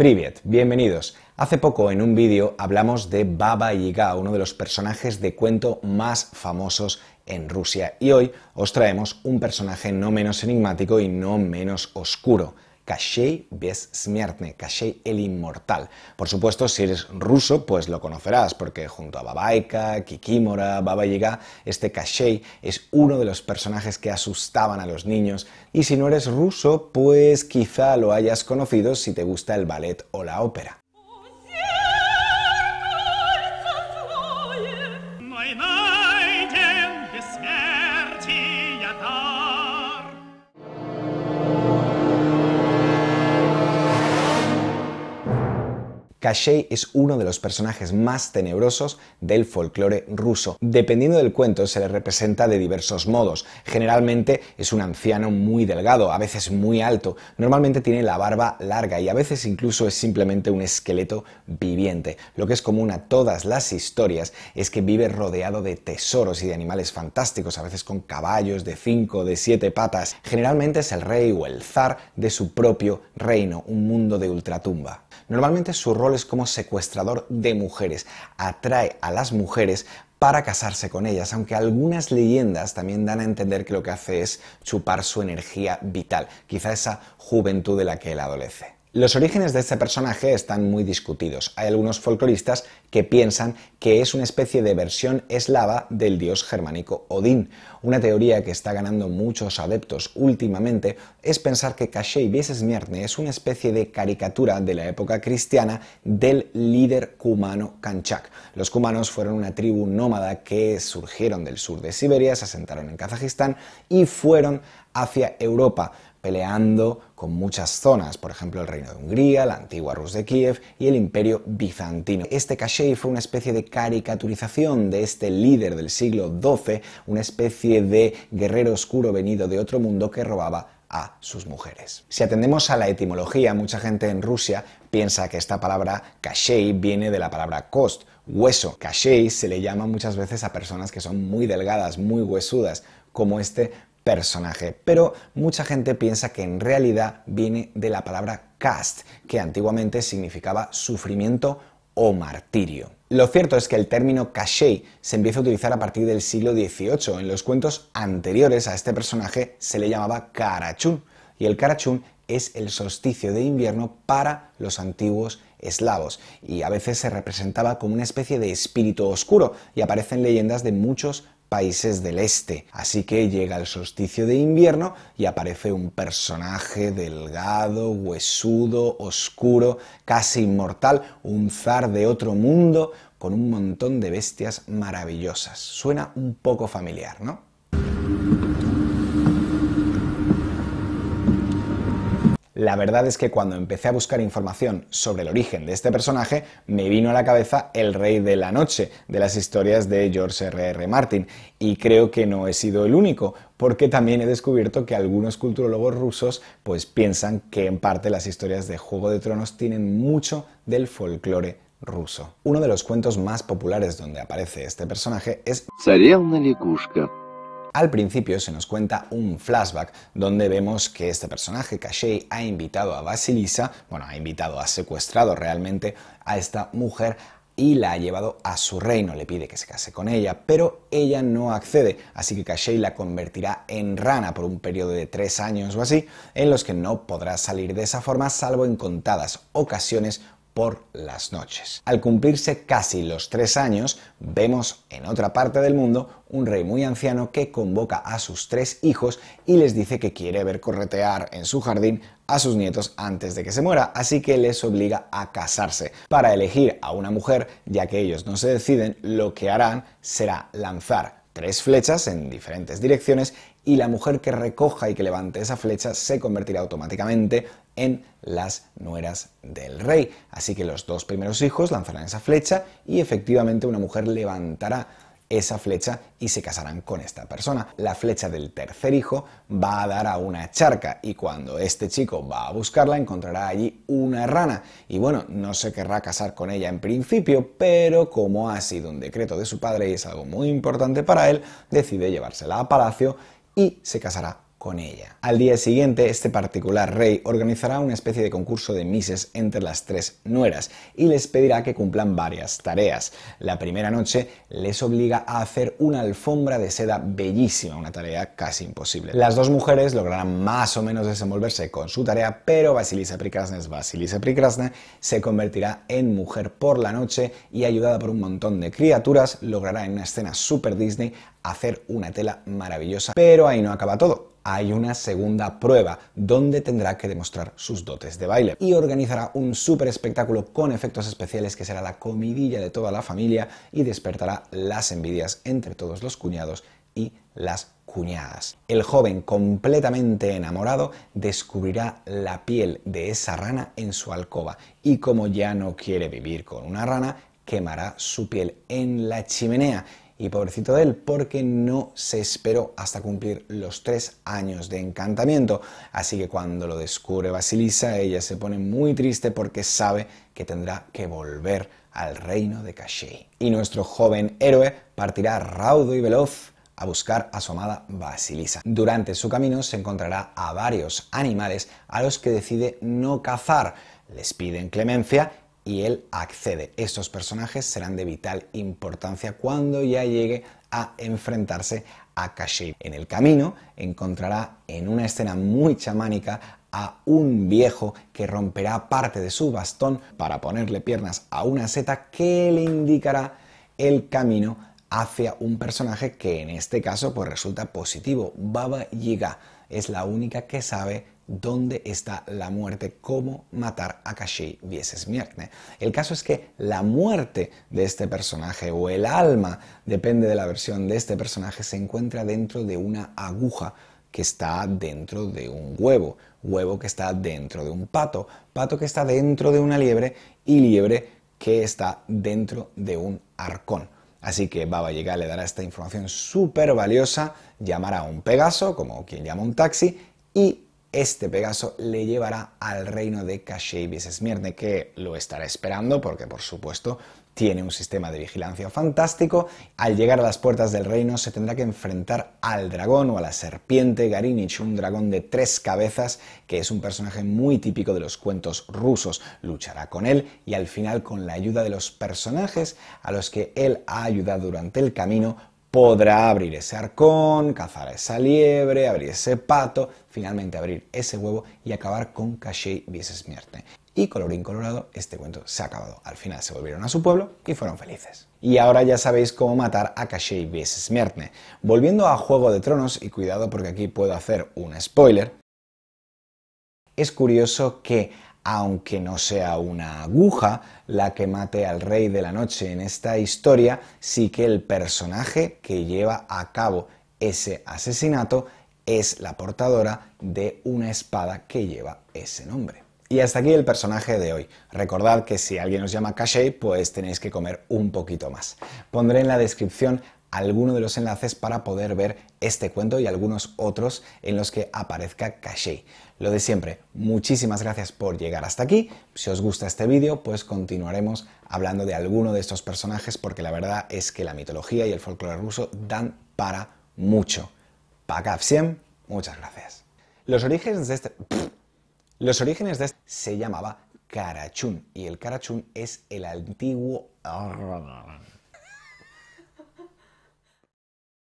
Privet, bienvenidos. Hace poco en un vídeo hablamos de Baba Yaga, uno de los personajes de cuento más famosos en Rusia, y hoy os traemos un personaje no menos enigmático y no menos oscuro, bes Smiertne, Cashey el Inmortal. Por supuesto, si eres ruso, pues lo conocerás, porque junto a Babaika, Kikimora, Baba Yaga, este Kashei es uno de los personajes que asustaban a los niños. Y si no eres ruso, pues quizá lo hayas conocido si te gusta el ballet o la ópera. Kashei es uno de los personajes más tenebrosos del folclore ruso. Dependiendo del cuento, se le representa de diversos modos. Generalmente es un anciano muy delgado, a veces muy alto, normalmente tiene la barba larga y a veces incluso es simplemente un esqueleto viviente. Lo que es común a todas las historias es que vive rodeado de tesoros y de animales fantásticos, a veces con caballos de cinco, de siete patas. Generalmente es el rey o el zar de su propio reino, un mundo de ultratumba. Normalmente su rol es como secuestrador de mujeres, atrae a las mujeres para casarse con ellas, aunque algunas leyendas también dan a entender que lo que hace es chupar su energía vital, quizá esa juventud de la que él adolece. Los orígenes de este personaje están muy discutidos. Hay algunos folcloristas que piensan que es una especie de versión eslava del dios germánico Odín. Una teoría que está ganando muchos adeptos últimamente es pensar que Kashei Biesesmierne es una especie de caricatura de la época cristiana del líder cumano Kanchak. Los cumanos fueron una tribu nómada que surgieron del sur de Siberia, se asentaron en Kazajistán y fueron hacia Europa peleando con muchas zonas, por ejemplo el Reino de Hungría, la antigua Rus de Kiev y el Imperio Bizantino. Este caché fue una especie de caricaturización de este líder del siglo XII, una especie de guerrero oscuro venido de otro mundo que robaba a sus mujeres. Si atendemos a la etimología, mucha gente en Rusia piensa que esta palabra kashei viene de la palabra cost, hueso. Caché se le llama muchas veces a personas que son muy delgadas, muy huesudas, como este personaje. Pero mucha gente piensa que en realidad viene de la palabra cast, que antiguamente significaba sufrimiento o martirio. Lo cierto es que el término caché se empieza a utilizar a partir del siglo XVIII. En los cuentos anteriores a este personaje se le llamaba Karachun y el Karachun es el solsticio de invierno para los antiguos eslavos, y a veces se representaba como una especie de espíritu oscuro, y aparecen leyendas de muchos países del este. Así que llega el solsticio de invierno y aparece un personaje delgado, huesudo, oscuro, casi inmortal, un zar de otro mundo, con un montón de bestias maravillosas. Suena un poco familiar, ¿no? la verdad es que cuando empecé a buscar información sobre el origen de este personaje, me vino a la cabeza El Rey de la Noche, de las historias de George R.R. R. Martin, y creo que no he sido el único, porque también he descubierto que algunos culturólogos rusos pues piensan que en parte las historias de Juego de Tronos tienen mucho del folclore ruso. Uno de los cuentos más populares donde aparece este personaje es al principio se nos cuenta un flashback donde vemos que este personaje, Cashey, ha invitado a Basilisa, bueno, ha invitado, ha secuestrado realmente a esta mujer y la ha llevado a su reino, le pide que se case con ella, pero ella no accede, así que Cashey la convertirá en rana por un periodo de tres años o así, en los que no podrá salir de esa forma salvo en contadas ocasiones por las noches. Al cumplirse casi los tres años, vemos en otra parte del mundo un rey muy anciano que convoca a sus tres hijos y les dice que quiere ver corretear en su jardín a sus nietos antes de que se muera, así que les obliga a casarse. Para elegir a una mujer, ya que ellos no se deciden, lo que harán será lanzar tres flechas en diferentes direcciones y la mujer que recoja y que levante esa flecha se convertirá automáticamente en las nueras del rey. Así que los dos primeros hijos lanzarán esa flecha y efectivamente una mujer levantará esa flecha y se casarán con esta persona. La flecha del tercer hijo va a dar a una charca y cuando este chico va a buscarla encontrará allí una rana y bueno, no se querrá casar con ella en principio, pero como ha sido un decreto de su padre y es algo muy importante para él, decide llevársela a palacio y se casará ella. Al día siguiente, este particular rey organizará una especie de concurso de mises entre las tres nueras y les pedirá que cumplan varias tareas. La primera noche les obliga a hacer una alfombra de seda bellísima, una tarea casi imposible. Las dos mujeres lograrán más o menos desenvolverse con su tarea, pero Basilisa Prikrasna es Vasilisa se convertirá en mujer por la noche y ayudada por un montón de criaturas, logrará en una escena super Disney hacer una tela maravillosa. Pero ahí no acaba todo. Hay una segunda prueba donde tendrá que demostrar sus dotes de baile y organizará un super espectáculo con efectos especiales que será la comidilla de toda la familia y despertará las envidias entre todos los cuñados y las cuñadas. El joven completamente enamorado descubrirá la piel de esa rana en su alcoba y como ya no quiere vivir con una rana, quemará su piel en la chimenea y pobrecito de él, porque no se esperó hasta cumplir los tres años de encantamiento. Así que cuando lo descubre Basilisa, ella se pone muy triste porque sabe que tendrá que volver al reino de Kashyyyk. Y nuestro joven héroe partirá raudo y veloz a buscar a su amada Basilisa. Durante su camino se encontrará a varios animales a los que decide no cazar. Les piden clemencia y él accede. Estos personajes serán de vital importancia cuando ya llegue a enfrentarse a Kashyyyk. En el camino encontrará en una escena muy chamánica a un viejo que romperá parte de su bastón para ponerle piernas a una seta que le indicará el camino hacia un personaje que en este caso pues resulta positivo, Baba Yaga es la única que sabe dónde está la muerte, cómo matar a Kashi Viesesmierne. El caso es que la muerte de este personaje o el alma, depende de la versión de este personaje, se encuentra dentro de una aguja que está dentro de un huevo, huevo que está dentro de un pato, pato que está dentro de una liebre y liebre que está dentro de un arcón. Así que Baba Yaga le dará esta información súper valiosa, llamará a un Pegaso, como quien llama un taxi, y este Pegaso le llevará al reino de Kashyap y que lo estará esperando, porque por supuesto tiene un sistema de vigilancia fantástico. Al llegar a las puertas del reino se tendrá que enfrentar al dragón o a la serpiente Garinich, un dragón de tres cabezas que es un personaje muy típico de los cuentos rusos. Luchará con él y al final con la ayuda de los personajes a los que él ha ayudado durante el camino podrá abrir ese arcón, cazar a esa liebre, abrir ese pato, finalmente abrir ese huevo y acabar con Kashyyyk Viesesmierte y colorín colorado, este cuento se ha acabado. Al final se volvieron a su pueblo y fueron felices. Y ahora ya sabéis cómo matar a Kasey Smertne. Volviendo a Juego de Tronos, y cuidado porque aquí puedo hacer un spoiler, es curioso que aunque no sea una aguja la que mate al rey de la noche en esta historia, sí que el personaje que lleva a cabo ese asesinato es la portadora de una espada que lleva ese nombre. Y hasta aquí el personaje de hoy. Recordad que si alguien os llama Cache, pues tenéis que comer un poquito más. Pondré en la descripción alguno de los enlaces para poder ver este cuento y algunos otros en los que aparezca Caché. Lo de siempre, muchísimas gracias por llegar hasta aquí. Si os gusta este vídeo, pues continuaremos hablando de alguno de estos personajes porque la verdad es que la mitología y el folclore ruso dan para mucho. siem, muchas gracias. Los orígenes de este... Los orígenes de este se llamaba Karachun y el Karachun es el antiguo